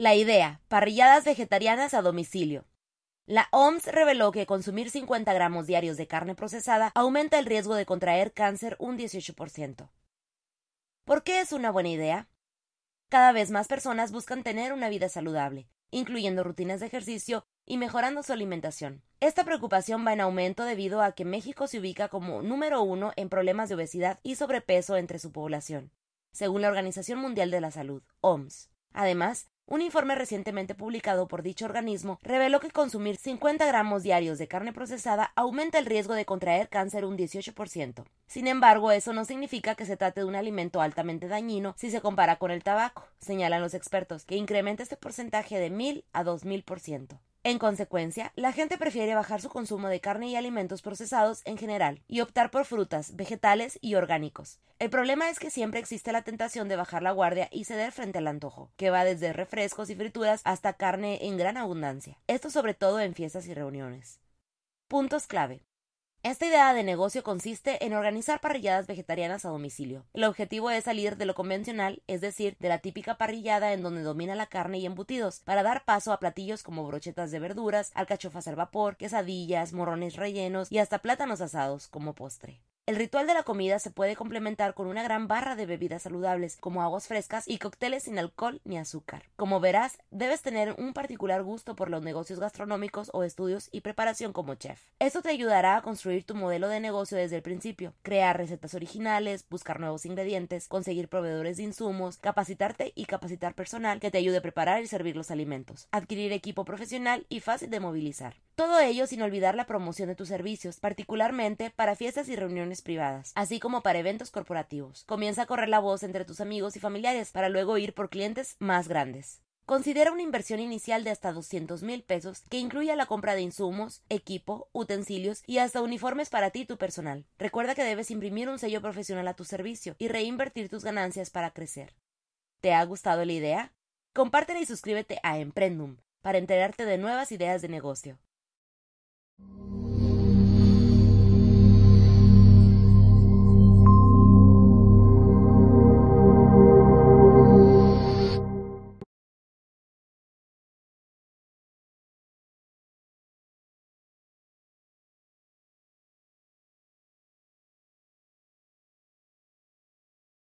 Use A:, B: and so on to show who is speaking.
A: La idea, parrilladas vegetarianas a domicilio. La OMS reveló que consumir 50 gramos diarios de carne procesada aumenta el riesgo de contraer cáncer un 18%. ¿Por qué es una buena idea? Cada vez más personas buscan tener una vida saludable, incluyendo rutinas de ejercicio y mejorando su alimentación. Esta preocupación va en aumento debido a que México se ubica como número uno en problemas de obesidad y sobrepeso entre su población, según la Organización Mundial de la Salud, OMS. Además, un informe recientemente publicado por dicho organismo reveló que consumir 50 gramos diarios de carne procesada aumenta el riesgo de contraer cáncer un 18%. Sin embargo, eso no significa que se trate de un alimento altamente dañino si se compara con el tabaco, señalan los expertos, que incrementa este porcentaje de 1000 a 2000%. En consecuencia, la gente prefiere bajar su consumo de carne y alimentos procesados en general y optar por frutas, vegetales y orgánicos. El problema es que siempre existe la tentación de bajar la guardia y ceder frente al antojo, que va desde refrescos y frituras hasta carne en gran abundancia, esto sobre todo en fiestas y reuniones. Puntos clave. Esta idea de negocio consiste en organizar parrilladas vegetarianas a domicilio. El objetivo es salir de lo convencional, es decir, de la típica parrillada en donde domina la carne y embutidos, para dar paso a platillos como brochetas de verduras, alcachofas al vapor, quesadillas, morrones rellenos y hasta plátanos asados como postre. El ritual de la comida se puede complementar con una gran barra de bebidas saludables, como aguas frescas y cócteles sin alcohol ni azúcar. Como verás, debes tener un particular gusto por los negocios gastronómicos o estudios y preparación como chef. Esto te ayudará a construir tu modelo de negocio desde el principio, crear recetas originales, buscar nuevos ingredientes, conseguir proveedores de insumos, capacitarte y capacitar personal que te ayude a preparar y servir los alimentos, adquirir equipo profesional y fácil de movilizar. Todo ello sin olvidar la promoción de tus servicios, particularmente para fiestas y reuniones privadas, así como para eventos corporativos. Comienza a correr la voz entre tus amigos y familiares para luego ir por clientes más grandes. Considera una inversión inicial de hasta 200 mil pesos que incluya la compra de insumos, equipo, utensilios y hasta uniformes para ti y tu personal. Recuerda que debes imprimir un sello profesional a tu servicio y reinvertir tus ganancias para crecer. ¿Te ha gustado la idea? Compártela y suscríbete a Emprendum para enterarte de nuevas ideas de negocio.